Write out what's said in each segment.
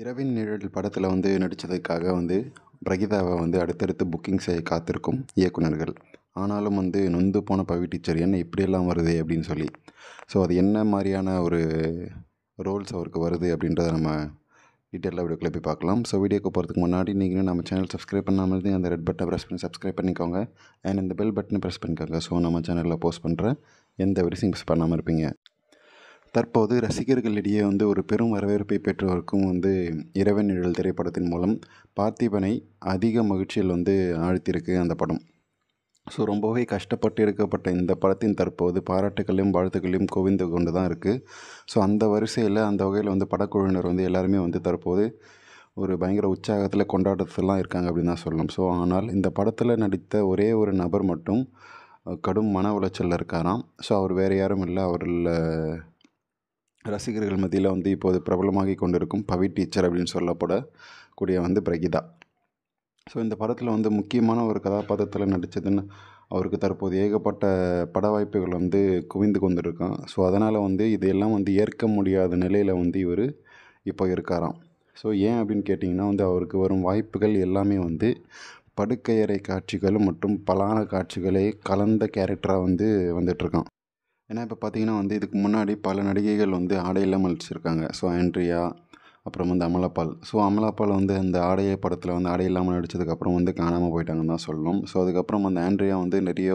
இரவின் நிழல் படத்தில் வந்து நடித்ததுக்காக வந்து பிரகிதாவை வந்து அடுத்தடுத்து புக்கிங் செய்ய காத்திருக்கும் இயக்குநர்கள் ஆனாலும் வந்து நொந்து போன பவி டீச்சர் என்ன இப்படியெல்லாம் வருது அப்படின்னு சொல்லி ஸோ அது என்ன மாதிரியான ஒரு ரோல்ஸ் அவருக்கு வருது அப்படின்றத நம்ம டீட்டெயிலாக வீடியோ போய் பார்க்கலாம் ஸோ வீடியோக்கு போகிறதுக்கு முன்னாடி நீங்களும் நம்ம சேனல் சப்ஸ்கிரைப் பண்ணாமல் இருந்து அந்த ரெட் பட்டனை ப்ரெஸ் பண்ணி சப்ஸ்கிரைப் பண்ணிக்கோங்க அண்ட் இந்த பெல் பட்டனை ப்ரெஸ் பண்ணிக்கோங்க ஸோ நம்ம சேனலில் போஸ்ட் பண்ணுற எந்த வரிசையும் மிஸ் பண்ணாமல் இருப்பீங்க தற்போது ரசிகர்களிடையே வந்து ஒரு பெரும் வரவேற்பை பெற்றவருக்கும் வந்து இரவன் நிழல் திரைப்படத்தின் மூலம் பார்த்திபனை அதிக மகிழ்ச்சியில் வந்து ஆழ்த்தியிருக்கு அந்த படம் ஸோ ரொம்பவே கஷ்டப்பட்டு எடுக்கப்பட்ட இந்த படத்தின் தற்போது பாராட்டுகளையும் வாழ்த்துக்களையும் குவிந்து கொண்டு தான் இருக்குது ஸோ அந்த வரிசையில் அந்த வகையில் வந்து படக்குழுவினர் வந்து எல்லாருமே வந்து தற்போது ஒரு பயங்கர உற்சாகத்தில் கொண்டாட்டத்திலாம் இருக்காங்க அப்படின்னு தான் சொல்லணும் ஸோ ஆனால் இந்த படத்தில் நடித்த ஒரே ஒரு நபர் மட்டும் கடும் மன உளைச்சலில் இருக்காராம் ஸோ அவர் வேறு யாரும் இல்லை அவரில் ரசிகர்கள் மத்தியில் வந்து இப்போது பிரபலமாகி கொண்டிருக்கும் பவி டீச்சர் அப்படின்னு சொல்லப்படக்கூடிய வந்து பிரகிதா ஸோ இந்த படத்தில் வந்து முக்கியமான ஒரு கதாபாத்திரத்தில் நடித்ததுன்னு அவருக்கு தற்போது ஏகப்பட்ட பட வாய்ப்புகள் வந்து குவிந்து கொண்டிருக்கோம் ஸோ அதனால் வந்து இதையெல்லாம் வந்து ஏற்க முடியாத நிலையில் வந்து இவர் இப்போ இருக்காராம் ஸோ ஏன் அப்படின்னு கேட்டிங்கன்னா வந்து அவருக்கு வரும் வாய்ப்புகள் எல்லாமே வந்து படுக்கையறை காட்சிகள் மற்றும் பலான காட்சிகளே கலந்த கேரக்டராக வந்து வந்துட்டுருக்கான் ஏன்னா இப்போ பார்த்தீங்கன்னா வந்து இதுக்கு முன்னாடி பல நடிகைகள் வந்து ஆடையில் மலிச்சிருக்காங்க ஸோ ஆண்ட்ரியா அப்புறம் வந்து அமலாப்பால் ஸோ அமலாபால் வந்து அந்த ஆடைய படத்தில் வந்து ஆடை இல்லாமல் நடித்ததுக்கப்புறம் வந்து காணாமல் போயிட்டாங்கன்னு தான் சொல்லணும் ஸோ அதுக்கப்புறம் அந்த ஆண்ட்ரியா வந்து நிறைய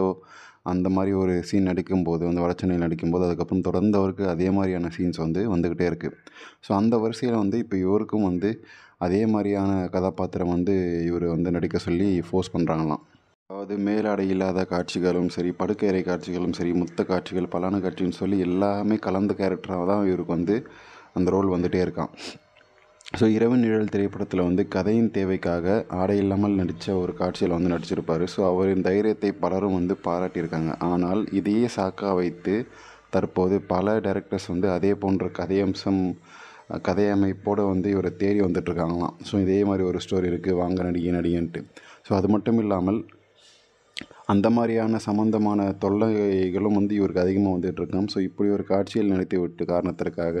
அந்த மாதிரி ஒரு சீன் நடிக்கும்போது வந்து வடச்சென்னையில் நடிக்கும்போது அதுக்கப்புறம் தொடர்ந்து அவருக்கு அதே மாதிரியான சீன்ஸ் வந்து வந்துக்கிட்டே இருக்குது ஸோ அந்த வரிசையில் வந்து இப்போ இவருக்கும் வந்து அதே மாதிரியான கதாபாத்திரம் வந்து இவர் வந்து நடிக்க சொல்லி ஃபோர்ஸ் பண்ணுறாங்களாம் அதாவது மேலாடை இல்லாத காட்சிகளும் சரி படுக்கையறை காட்சிகளும் சரி முத்த காட்சிகள் பலான காட்சின்னு சொல்லி எல்லாமே கலந்த கேரக்டராக தான் இவருக்கு வந்து அந்த ரோல் வந்துகிட்டே இருக்கான் ஸோ இரவு நிழல் திரைப்படத்தில் வந்து கதையின் தேவைக்காக ஆடை இல்லாமல் நடித்த ஒரு காட்சியில் வந்து நடிச்சிருப்பார் ஸோ அவரின் தைரியத்தை பலரும் வந்து பாராட்டியிருக்காங்க ஆனால் இதையே சாக்கா வைத்து தற்போது பல டேரக்டர்ஸ் வந்து அதே போன்ற கதையம்சம் கதையமைப்போடு வந்து இவரை தேடி வந்துட்டுருக்காங்களாம் ஸோ இதே மாதிரி ஒரு ஸ்டோரி இருக்குது வாங்க நடிகை நடிகன்ட்டு ஸோ அது மட்டும் இல்லாமல் அந்த மாதிரியான சம்மந்தமான தொல்லைகளும் வந்து இவருக்கு அதிகமாக வந்துட்டுருக்கோம் ஸோ இப்படி ஒரு காட்சியில் நினைத்து விட்டு காரணத்திற்காக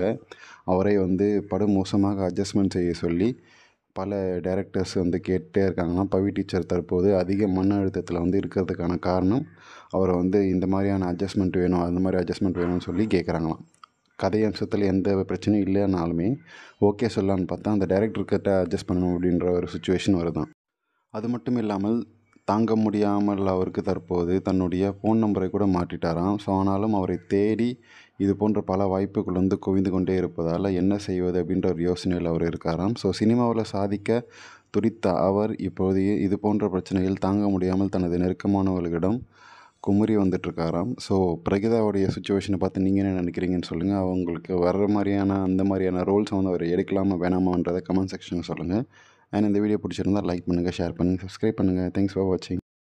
அவரை வந்து படு மோசமாக அட்ஜஸ்ட்மெண்ட் செய்ய சொல்லி பல டேரக்டர்ஸ் வந்து கேட்டே இருக்காங்கன்னா பவி டீச்சர் தற்போது அதிக மன அழுத்தத்தில் வந்து இருக்கிறதுக்கான காரணம் அவரை வந்து இந்த மாதிரியான அட்ஜஸ்ட்மெண்ட் வேணும் அந்த மாதிரி அட்ஜஸ்ட்மெண்ட் வேணும்னு சொல்லி கேட்குறாங்களாம் கதை அம்சத்தில் எந்த பிரச்சனையும் இல்லைனாலுமே ஓகே சொல்லலான்னு பார்த்தா அந்த டேரக்டர்கிட்ட அட்ஜஸ்ட் பண்ணணும் அப்படின்ற ஒரு சுச்சுவேஷன் வருதான் அது மட்டும் இல்லாமல் தாங்க முடியாமல் அவருக்கு தற்போது தன்னுடைய ஃபோன் நம்பரை கூட மாற்றிட்டாராம் ஸோ ஆனாலும் அவரை தேடி இது போன்ற பல வாய்ப்புகள் வந்து குவிந்து கொண்டே இருப்பதால் என்ன செய்வது அப்படின்ற ஒரு யோசனையில் அவர் இருக்காராம் ஸோ சினிமாவில் சாதிக்க துடித்த அவர் இப்போது இது போன்ற பிரச்சனையில் தாங்க முடியாமல் தனது நெருக்கமானவர்களிடம் குமரி வந்துட்டுருக்காராம் ஸோ பிரகிதாவுடைய சுச்சுவேஷனை பார்த்து நீங்கள் என்ன நினைக்கிறீங்கன்னு சொல்லுங்கள் அவங்களுக்கு வர்ற மாதிரியான அந்த மாதிரியான ரோல்ஸ் வந்து அவர் எடுக்கலாமா வேணாமான்றதை கமெண்ட் செக்ஷனில் சொல்லுங்கள் அண்ட் இந்த வீடியோ பிடிச்சிருந்தால் லைக் பண்ணுங்கள் ஷேர் பண்ணுங்கள் சப்ஸ்கிரைப் பண்ணுங்கள் தேங்க்ஸ் ஃபார் வாட்சிங்